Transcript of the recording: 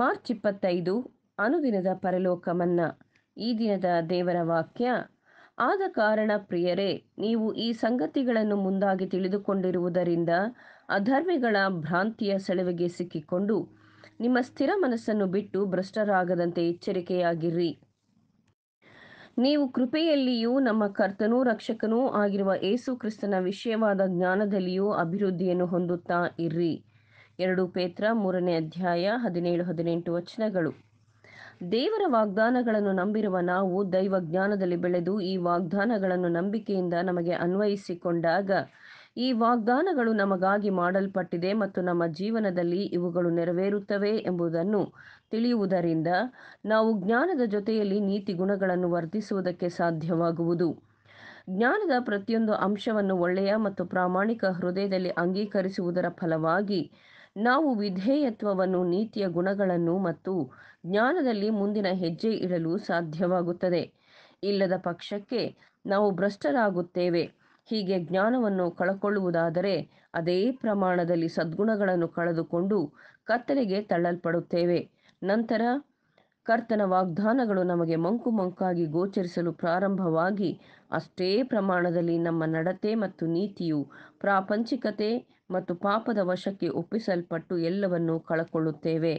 March ಇಪ್ಪತ್ತೈದು ಅನುದಿನದ ಪರಲೋಕ ಮನ್ನಾ ಈ ದಿನದ ದೇವರ ವಾಕ್ಯ ಆದ ಕಾರಣ ಪ್ರಿಯರೇ ನೀವು ಈ ಸಂಗತಿಗಳನ್ನು ಮುಂದಾಗಿ ತಿಳಿದುಕೊಂಡಿರುವುದರಿಂದ ಅಧರ್ಮಿಗಳ ಭ್ರಾಂತಿಯ ಸೆಳವಿಗೆ ಸಿಕ್ಕಿಕೊಂಡು ನಿಮ್ಮ ಸ್ಥಿರ ಮನಸ್ಸನ್ನು ಬಿಟ್ಟು ಭ್ರಷ್ಟರಾಗದಂತೆ ಎಚ್ಚರಿಕೆಯಾಗಿರ್ರಿ ನೀವು ಕೃಪೆಯಲ್ಲಿಯೂ ನಮ್ಮ ಕರ್ತನೂ ರಕ್ಷಕನೂ ಆಗಿರುವ ಏಸು ಕ್ರಿಸ್ತನ ವಿಷಯವಾದ ಜ್ಞಾನದಲ್ಲಿಯೂ ಅಭಿವೃದ್ಧಿಯನ್ನು ಹೊಂದುತ್ತಾ ಇರ್ರಿ ಎರಡು ಪೇತ್ರ ಮೂರನೇ ಅಧ್ಯಾಯ ಹದಿನೇಳು ಹದಿನೆಂಟು ವಚನಗಳು ದೇವರ ವಾಗ್ದಾನಗಳನ್ನು ನಂಬಿರುವ ನಾವು ದೈವ ಜ್ಞಾನದಲ್ಲಿ ಬೆಳೆದು ಈ ವಾಗ್ದಾನಗಳನ್ನು ನಂಬಿಕೆಯಿಂದ ನಮಗೆ ಅನ್ವಯಿಸಿಕೊಂಡಾಗ ಈ ವಾಗ್ದಾನಗಳು ನಮಗಾಗಿ ಮಾಡಲ್ಪಟ್ಟಿದೆ ಮತ್ತು ನಮ್ಮ ಜೀವನದಲ್ಲಿ ಇವುಗಳು ನೆರವೇರುತ್ತವೆ ಎಂಬುದನ್ನು ತಿಳಿಯುವುದರಿಂದ ನಾವು ಜ್ಞಾನದ ಜೊತೆಯಲ್ಲಿ ನೀತಿ ಗುಣಗಳನ್ನು ವರ್ಧಿಸುವುದಕ್ಕೆ ಸಾಧ್ಯವಾಗುವುದು ಜ್ಞಾನದ ಪ್ರತಿಯೊಂದು ಅಂಶವನ್ನು ಒಳ್ಳೆಯ ಮತ್ತು ಪ್ರಾಮಾಣಿಕ ಹೃದಯದಲ್ಲಿ ಅಂಗೀಕರಿಸುವುದರ ಫಲವಾಗಿ ನಾವು ವಿಧೇಯತ್ವವನ್ನು ನೀತಿಯ ಗುಣಗಳನ್ನು ಮತ್ತು ಜ್ಞಾನದಲ್ಲಿ ಮುಂದಿನ ಹೆಜ್ಜೆ ಇಡಲು ಸಾಧ್ಯವಾಗುತ್ತದೆ ಇಲ್ಲದ ಪಕ್ಷಕ್ಕೆ ನಾವು ಭ್ರಷ್ಟರಾಗುತ್ತೇವೆ ಹೀಗೆ ಜ್ಞಾನವನ್ನು ಕಳಕೊಳ್ಳುವುದಾದರೆ ಅದೇ ಪ್ರಮಾಣದಲ್ಲಿ ಸದ್ಗುಣಗಳನ್ನು ಕಳೆದುಕೊಂಡು ಕತ್ತಲೆಗೆ ತಳ್ಳಲ್ಪಡುತ್ತೇವೆ ನಂತರ ಕರ್ತನ ವಾಗ್ದಾನಗಳು ನಮಗೆ ಮಂಕು ಮಂಕಾಗಿ ಗೋಚರಿಸಲು ಪ್ರಾರಂಭವಾಗಿ ಅಷ್ಟೇ ಪ್ರಮಾಣದಲ್ಲಿ ನಮ್ಮ ನಡತೆ ಮತ್ತು ನೀತಿಯು ಪ್ರಾಪಂಚಿಕತೆ ಮತ್ತು ಪಾಪದ ವಶಕ್ಕೆ ಒಪ್ಪಿಸಲ್ಪಟ್ಟು ಎಲ್ಲವನ್ನೂ ಕಳಕೊಳ್ಳುತ್ತೇವೆ